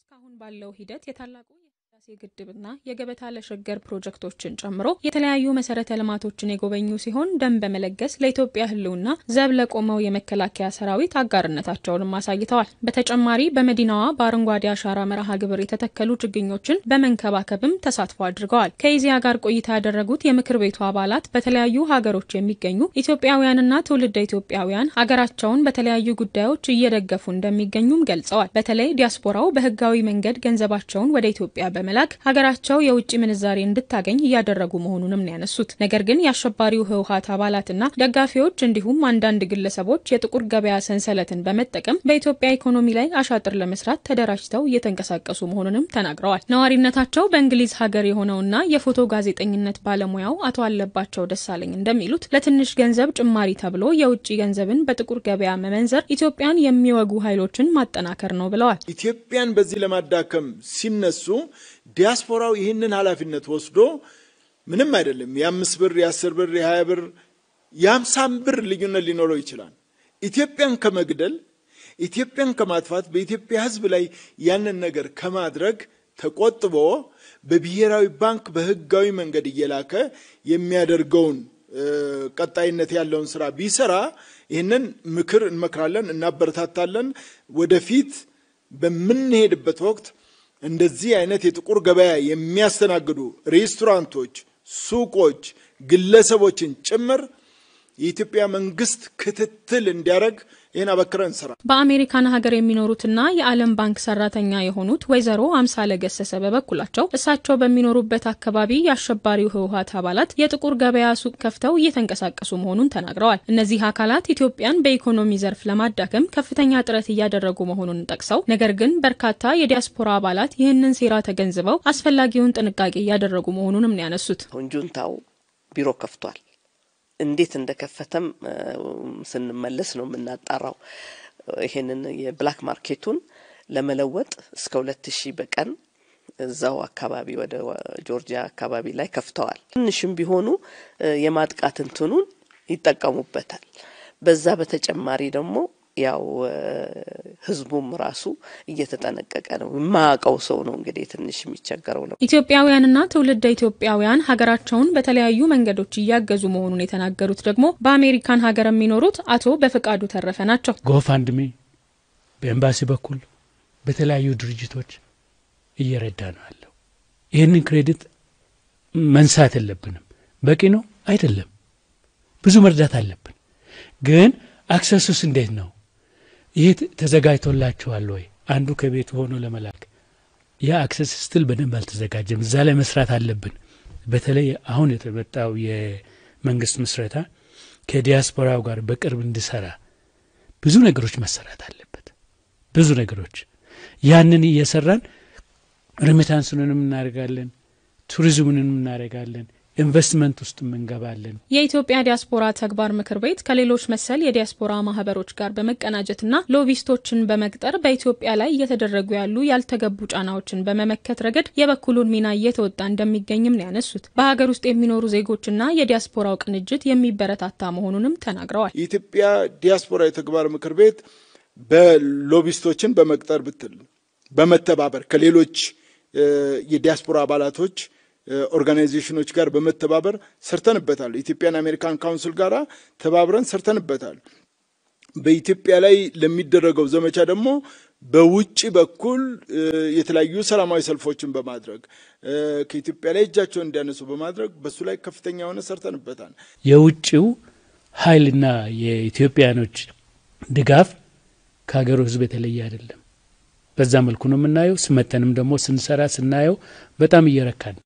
እስካሁን ባለው ሂደት የታላቁ የህዳሴ ግድብና የገበታ ለሸገር ፕሮጀክቶችን ጨምሮ የተለያዩ መሰረተ ልማቶችን የጎበኙ ሲሆን ደም በመለገስ ለኢትዮጵያ ህልውና ዘብ ለቆመው የመከላከያ ሰራዊት አጋርነታቸውንም አሳይተዋል። በተጨማሪ በመዲናዋ በአረንጓዴ አሻራ መርሃ ግብር የተተከሉ ችግኞችን በመንከባከብም ተሳትፎ አድርገዋል። ከኢዜአ ጋር ቆይታ ያደረጉት የምክር ቤቱ አባላት በተለያዩ ሀገሮች የሚገኙ ኢትዮጵያውያንና ትውልደ ኢትዮጵያውያን ሀገራቸውን በተለያዩ ጉዳዮች እየደገፉ እንደሚገኙም ገልጸዋል። በተለይ ዲያስፖራው በህጋዊ መንገድ ገንዘባቸውን ወደ ኢትዮጵያ በመ በመላክ ሀገራቸው የውጭ ምንዛሬ እንድታገኝ እያደረጉ መሆኑንም ነው ያነሱት። ነገር ግን የአሸባሪው ህወሀት አባላትና ደጋፊዎች እንዲሁም አንዳንድ ግለሰቦች የጥቁር ገበያ ሰንሰለትን በመጠቀም በኢትዮጵያ ኢኮኖሚ ላይ አሻጥር ለመስራት ተደራጅተው እየተንቀሳቀሱ መሆኑንም ተናግረዋል። ነዋሪነታቸው በእንግሊዝ ሀገር የሆነውና የፎቶ ጋዜጠኝነት ባለሙያው አቶ አለባቸው ደሳለኝ እንደሚሉት ለትንሽ ገንዘብ ጭማሪ ተብሎ የውጭ ገንዘብን በጥቁር ገበያ መመንዘር ኢትዮጵያን የሚወጉ ኃይሎችን ማጠናከር ነው ብለዋል። ኢትዮጵያን በዚህ ለማዳከም ሲነሱ ዲያስፖራው ይህንን ኃላፊነት ወስዶ ምንም አይደለም የአምስት ብር የአስር ብር የሀያ ብር የአምሳን ብር ልዩነት ሊኖረው ይችላል። ኢትዮጵያን ከመግደል ኢትዮጵያን ከማጥፋት በኢትዮጵያ ሕዝብ ላይ ያንን ነገር ከማድረግ ተቆጥቦ በብሔራዊ ባንክ በህጋዊ መንገድ እየላከ የሚያደርገውን ቀጣይነት ያለውን ስራ ቢሰራ ይህንን ምክር እንመክራለን፣ እናበረታታለን። ወደፊት በምንሄድበት ወቅት እንደዚህ አይነት የጥቁር ገበያ የሚያስተናግዱ ሬስቶራንቶች፣ ሱቆች ግለሰቦችን ጭምር የኢትዮጵያ መንግስት ክትትል እንዲያደርግ ይህን አበክረን እንሰራ። በአሜሪካን ሀገር የሚኖሩትና የዓለም ባንክ ሰራተኛ የሆኑት ወይዘሮ አምሳለ ገሰሰ በበኩላቸው እሳቸው በሚኖሩበት አካባቢ የአሸባሪው ህወሀት አባላት የጥቁር ገበያ ሱቅ ከፍተው እየተንቀሳቀሱ መሆኑን ተናግረዋል። እነዚህ አካላት ኢትዮጵያን በኢኮኖሚ ዘርፍ ለማዳከም ከፍተኛ ጥረት እያደረጉ መሆኑን ጠቅሰው ነገር ግን በርካታ የዲያስፖራ አባላት ይህንን ሴራ ተገንዝበው አስፈላጊውን ጥንቃቄ እያደረጉ መሆኑንም ነው ያነሱት። ቢሮ ከፍቷል። እንዴት እንደከፈተም ስንመለስ ነው የምናጣራው። ይሄንን የብላክ ማርኬቱን ለመለወጥ እስከ ሁለት ሺህ በቀን እዛው አካባቢ ወደ ጆርጂያ አካባቢ ላይ ከፍተዋል። ትንሽም ቢሆኑ የማጥቃት እንትኑን ይጠቀሙበታል። በዛ በተጨማሪ ደግሞ ያው ህዝቡም ራሱ እየተጠነቀቀ ነው። የማያውቀው ሰው ነው እንግዲህ ትንሽ የሚቸገረው ነው። ኢትዮጵያውያንና ትውልደ ኢትዮጵያውያን ሀገራቸውን በተለያዩ መንገዶች እያገዙ መሆኑን የተናገሩት ደግሞ በአሜሪካን ሀገር የሚኖሩት አቶ በፍቃዱ ተረፈ ናቸው። ጎፋንድሚ በኤምባሲ በኩል በተለያዩ ድርጅቶች እየረዳ ነው ያለው። ይህንን ክሬዲት መንሳት የለብንም። በቂ ነው አይደለም፣ ብዙ መርዳት አለብን። ግን አክሰሱስ እንዴት ነው? ይህ ተዘጋጅቶላችኋል ወይ? አንዱ ከቤቱ ሆኖ ለመላክ ያ አክሰስ ስትል በደንብ አልተዘጋጀም። እዛ ላይ መስራት አለብን። በተለይ አሁን የተመጣው የመንግስት ምስረታ ከዲያስፖራው ጋር በቅርብ እንዲሰራ ብዙ ነገሮች መሰራት አለበት። ብዙ ነገሮች ያንን እየሰራን ርምታንስንንም እናደርጋለን፣ ቱሪዝምንም እናደርጋለን። ኢንቨስትመንት ውስጥ እንገባለን። የኢትዮጵያ ዲያስፖራ ተግባር ምክር ቤት ከሌሎች መሰል የዲያስፖራ ማህበሮች ጋር በመቀናጀትና ሎቢስቶችን በመቅጠር በኢትዮጵያ ላይ እየተደረጉ ያሉ ያልተገቡ ጫናዎችን በመመከት ረገድ የበኩሉን ሚና እየተወጣ እንደሚገኝም ነው ያነሱት። በሀገር ውስጥ የሚኖሩ ዜጎችና የዲያስፖራው ቅንጅት የሚበረታታ መሆኑንም ተናግረዋል። የኢትዮጵያ ዲያስፖራ የተግባር ምክር ቤት በሎቢስቶችን በመቅጠር ብትል በመተባበር ከሌሎች የዲያስፖራ አባላቶች ኦርጋናይዜሽኖች ጋር በመተባበር ሰርተንበታል። ኢትዮጵያን አሜሪካን ካውንስል ጋር ተባብረን ሰርተንበታል። በኢትዮጵያ ላይ ለሚደረገው ዘመቻ ደግሞ በውጭ በኩል የተለያዩ ሰላማዊ ሰልፎችን በማድረግ ከኢትዮጵያ ላይ እጃቸውን እንዲያነሱ በማድረግ በሱ ላይ ከፍተኛ የሆነ ሰርተንበታል። የውጭው ኃይልና የኢትዮጵያኖች ድጋፍ ከሀገሩ ሕዝብ የተለየ አይደለም። በዛ መልኩ ነው የምናየው። ስመተንም ደግሞ ስንሰራ ስናየው በጣም እየረካን